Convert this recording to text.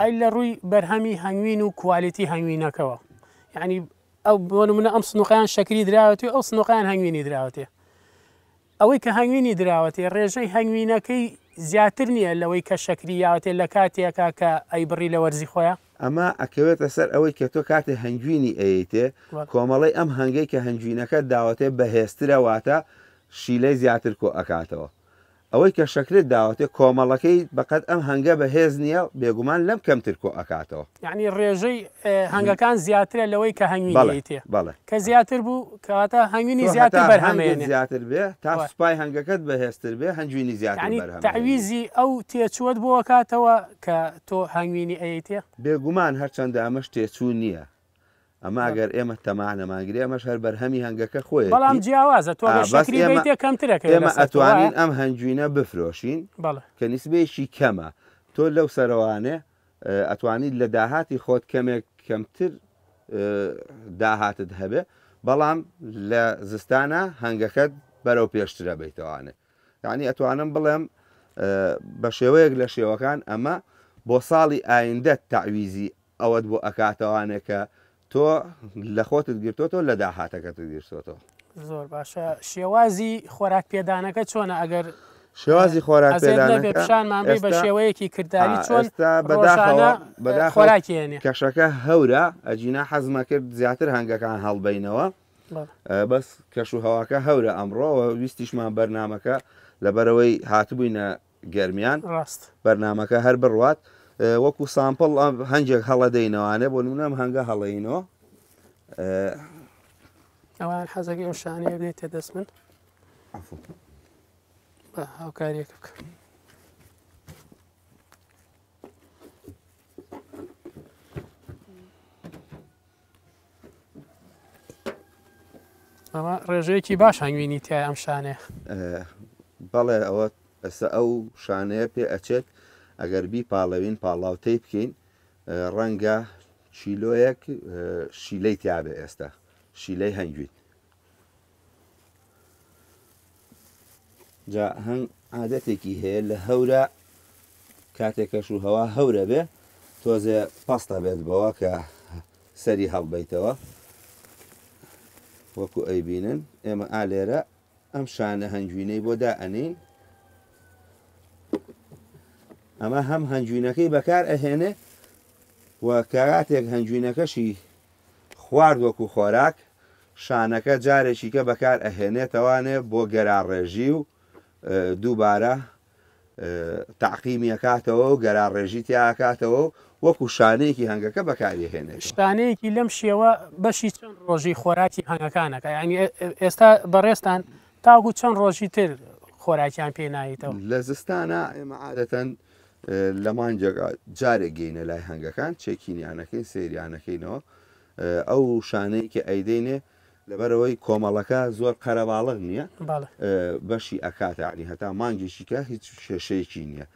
ئەی لە ڕووی بەرهەمی هەنگوین و کوالیتی هەنگوینەکەەوە یعنی ئەو بۆ منە ئەم سنوقیان شکری دراوەتی ئەو سنوقیان هەنگوینی دراوەتێ ئەوەی کە هەنگوینی دراوەتێ ڕێژەی هەنگوینەکەی زیاتر نییە لەوەی کە شکریاوتێ لە کاتێکا کە ئەی بڕی لە وەرزی خۆیان ئەمە ئەکەوێتە سەر ئەوەی کە تۆ کاتێ هەنگوینی ئەیتێ کۆمەڵی ئەم هەنگەی کە هەنگوینەکە داوەتێ بەهێسترەواتە شیلەی زیاتر کۆ ئەکاتەوە ئەوەی کە شکرێت داوەتێ کۆمەڵەکەی بەقەت ئەم هەنگە بەهێز نییە بێگومان لەم کەمتر کۆ ئەکاتەوە یعنی ڕێژەی هەنگەکان زیاترە لەوەی کە هەنگویڵێتێ کە زیاتر بوو کەواتە هەنگوینی زیاتر بەرهەمێنێ زیاتر بێ تا سوپای هەنگەکەت بەهێزتر بێ هەنجوینی زیاتر تاویزی ئەو تێچووت بۆ کاتەوە کە تۆ هەنگوینی ئەیتێ بێگومان هەرچەندە ئەمەش تێچوو نییە ئەماگەر ئێمە تەمانەماگری ئەمەش هەر بەرهەمی هەنگەکە خۆی بەڵام جیاوازە ئێمە ئەتوانین ئەم هەنجینە بفرۆشین کە نسبێکی کەمە تۆ لەو سەرەوانێ ئەتوانیت لە داهاتی خۆت کەمێک کەمتر داهاتت هەبێ بەڵام لە زستانە هەنگەکەت بەرەو پێشترە بیتوانێت یعنی ئەتوانم بڵێم بە شێوەیەک لە شێوەکان ئەمە بۆ ساڵی ئایندە تعویزی ئەوەت بۆ ئەکاتەوانێکە تۆ لە خۆتت گرتۆ لە داهاتەکەت گیرسۆتەوە زۆر باشە شێوازی خۆراک پێدانەکە چۆنە ئەگەر شێوازی خۆراک پێدانەکەشانمان بە شێوەیەکی کردداری چۆن بەدا خۆراکیێنێ کەشەکە هەورە ئەجینا حەزمە کرد زیاتر هەنگەکان هەڵبینەوە بەس کەش و هەواکە هەورە ئەمڕۆەوە ویستیشمان بەرنمەکە لەبەرەوەی هاتبووینە گەرمیان ڕاست بەرنمەکە هەر بڕوات. وەکو سامپل هەنجێک هەڵەدەینەوەوانە بۆ نمونام هەنگە هەڵەینەوە ئەوان حەزەکی ئەو شانەیە بێت تێ دەست من هاوکاریەک بکە. ئەمە ڕێژەیەکی باش هەنگوینی تای ئەم شانێ بەڵێ ئەوە ئەسە ئەو شانەیە پێ ئەچێت ئەگەر بی پاڵەوین پاڵاوتەی بکەین ڕەنگە چیلۆیەک شیلەی تیاابێ ئێستا شیلەی هەنگویت جا هەنگ عادەتێکی هەیە لە هەورە کاتێکەش و هەوا هەورە بێ تۆزێ پاستە بێت بەوە کە سەری هەڵبیتەوە وەکو ئەیبینن ئێمە ئالێرە ئەم شانە هەنجوینەی بۆ دائەنین ئەمە هەم هەنجوینەکەی بەکار ئەهێنێ و کەاتێک هەنجوینەکەشی خواردوەک و خۆراک شانەکە جارێکی کە بەکار ئەهێنێتەوانێ بۆ گەراڕێژی و دووبارە تاقیمیەکاتەوە و گەراڕێژی تیاکاتەوە وەکو شانەیەکی هەنگەکە بەکارهێنێت شانەیەکی لەم شێوە بەشی چەند ڕۆژی خۆراکی هەنگەکانەکە ینی ئێستا بەڕێستان تاگو چەند ڕۆژی تر خۆراکیان پێنااییتەوە لە زستانە ئێمە عادەتەن لەمان جارێک گەینە لای هەنگەکان چێکینیانەکەی سریانەکەینەوە ئەو شانەیە کە ئەیدینێ لەبەرەوەی کۆمەڵەکە زۆر قەرەباڵغ نییە بەشی ئەکاتە علی هەتا مانگیشیکە هیچ شێشەیەکی نییە